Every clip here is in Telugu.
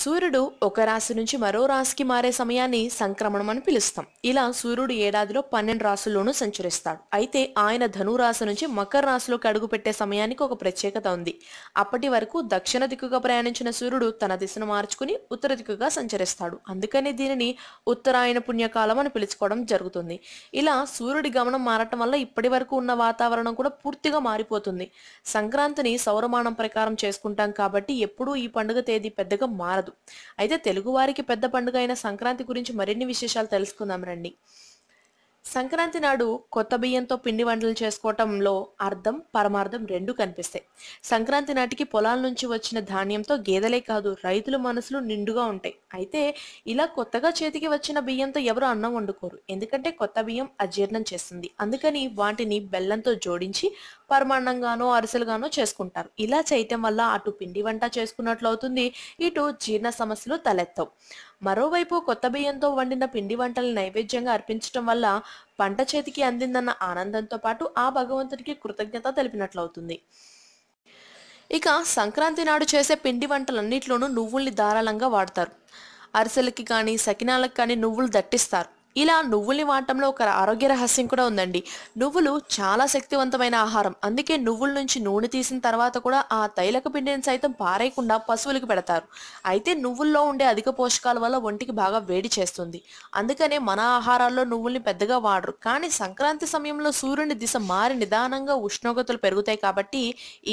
సూర్యుడు ఒక రాశి నుంచి మరో రాశికి మారే సమయాన్ని సంక్రమణం అని పిలుస్తాం ఇలా సూర్యుడు ఏడాదిలో పన్నెండు రాసుల్లోనూ సంచరిస్తాడు అయితే ఆయన ధను రాశి నుంచి మకర రాశిలోకి అడుగుపెట్టే సమయానికి ఒక ప్రత్యేకత ఉంది అప్పటి వరకు దక్షిణ దిక్కుగా ప్రయాణించిన సూర్యుడు తన దిశను మార్చుకుని ఉత్తర దిక్కుగా సంచరిస్తాడు అందుకని దీనిని ఉత్తరాయణ పుణ్యకాలం అని పిలుచుకోవడం జరుగుతుంది ఇలా సూర్యుడి గమనం మారటం వల్ల ఇప్పటి వరకు ఉన్న వాతావరణం కూడా పూర్తిగా మారిపోతుంది సంక్రాంతిని సౌరమానం ప్రకారం చేసుకుంటాం కాబట్టి ఎప్పుడూ ఈ పండుగ తేదీ పెద్దగా మారదు కాదు అయితే తెలుగువారికి పెద్ద పండుగ అయిన సంక్రాంతి గురించి మరిన్ని విశేషాలు తెలుసుకుందాం రండి సంక్రాంతి నాడు కొత్త బియ్యంతో పిండి వంటలు చేసుకోవటంలో అర్థం పరమార్థం రెండు కనిపిస్తాయి సంక్రాంతి నాటికి పొలాల నుంచి వచ్చిన ధాన్యంతో గేదెలే కాదు రైతుల మనసులు నిండుగా ఉంటాయి అయితే ఇలా కొత్తగా చేతికి వచ్చిన బియ్యంతో ఎవరు అన్నం వండుకోరు ఎందుకంటే కొత్త బియ్యం అజీర్ణం చేస్తుంది అందుకని వాటిని బెల్లంతో జోడించి పరమాన్నంగానో అరిసెలుగానో చేసుకుంటారు ఇలా చేయటం వల్ల అటు పిండి వంట చేసుకున్నట్లు అవుతుంది ఇటు జీర్ణ సమస్యలు తలెత్తవు మరోవైపు కొత్త బియ్యంతో వండిన పిండి వంటలు నైవేద్యంగా అర్పించటం వల్ల పంట చేతికి అందిందన్న ఆనందంతో పాటు ఆ భగవంతుడికి కృతజ్ఞత తెలిపినట్లు అవుతుంది ఇక సంక్రాంతి నాడు చేసే పిండి వంటలన్నిట్లోనూ నువ్వుల్ని ధారాళంగా వాడతారు అరిసెలకి కానీ సకినాలకు కానీ నువ్వులు దట్టిస్తారు ఇలా నువ్వుల్ని వాడటంలో ఒక ఆరోగ్య రహస్యం కూడా ఉందండి నువ్వులు చాలా శక్తివంతమైన ఆహారం అందుకే నువ్వుల నుంచి నూనె తీసిన తర్వాత కూడా ఆ తైలక పిండిని సైతం పారేయకుండా పశువులకు పెడతారు అయితే నువ్వుల్లో ఉండే అధిక పోషకాల వల్ల ఒంటికి బాగా వేడి చేస్తుంది అందుకనే మన ఆహారాల్లో నువ్వుల్ని పెద్దగా వాడరు కానీ సంక్రాంతి సమయంలో సూర్యుని దిశ మారి నిదానంగా ఉష్ణోగ్రతలు పెరుగుతాయి కాబట్టి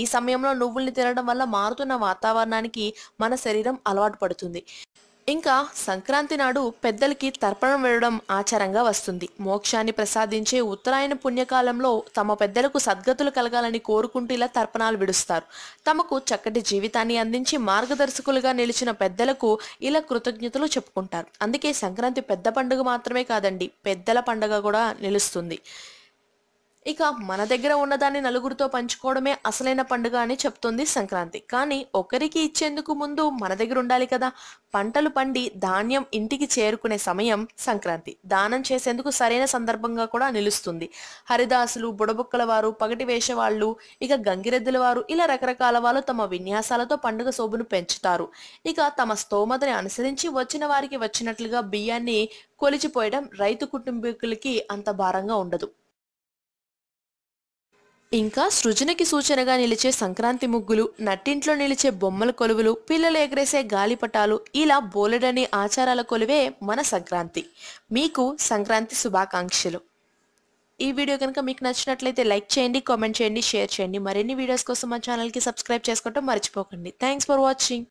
ఈ సమయంలో నువ్వుల్ని తినడం వల్ల మారుతున్న వాతావరణానికి మన శరీరం అలవాటు పడుతుంది ఇంకా సంక్రాంతి నాడు పెద్దలకి తర్పణం వేయడం ఆచారంగా వస్తుంది మోక్షాన్ని ప్రసాదించే ఉత్తరాయణ పుణ్యకాలంలో తమ పెద్దలకు సద్గతులు కలగాలని కోరుకుంటూ ఇలా తర్పణాలు విడుస్తారు తమకు చక్కటి జీవితాన్ని అందించి మార్గదర్శకులుగా నిలిచిన పెద్దలకు ఇలా కృతజ్ఞతలు చెప్పుకుంటారు అందుకే సంక్రాంతి పెద్ద పండుగ మాత్రమే కాదండి పెద్దల పండుగ కూడా నిలుస్తుంది ఇక మన దగ్గర ఉన్నదాన్ని నలుగురితో పంచుకోవడమే అసలైన పండుగ అని చెప్తుంది సంక్రాంతి కానీ ఒకరికి ఇచ్చేందుకు ముందు మన దగ్గర ఉండాలి కదా పంటలు పండి ధాన్యం ఇంటికి చేరుకునే సమయం సంక్రాంతి దానం చేసేందుకు సరైన సందర్భంగా కూడా నిలుస్తుంది హరిదాసులు బుడబుక్కల వారు పగటి వేషవాళ్ళు ఇక గంగిరెద్దుల వారు ఇలా రకరకాల వాళ్ళు తమ విన్యాసాలతో పండుగ శోభను పెంచుతారు ఇక తమ స్తోమతని అనుసరించి వచ్చిన వారికి వచ్చినట్లుగా బియ్యాన్ని కొలిచిపోయడం రైతు కుటుంబీకులకి అంత భారంగా ఉండదు ఇంకా సృజనకి సూచనగా నిలిచే సంక్రాంతి ముగ్గులు నట్టింట్లో నిలిచే బొమ్మల కొలువులు పిల్లలు ఎగరేసే గాలిపటాలు ఇలా బోలెడని ఆచారాల కొలువే మన సంక్రాంతి మీకు సంక్రాంతి శుభాకాంక్షలు ఈ వీడియో కనుక మీకు నచ్చినట్లయితే లైక్ చేయండి కామెంట్ చేయండి షేర్ చేయండి మరిన్ని వీడియోస్ కోసం మా ఛానల్కి సబ్స్క్రైబ్ చేసుకోవటం మర్చిపోకండి థ్యాంక్స్ ఫర్ వాచింగ్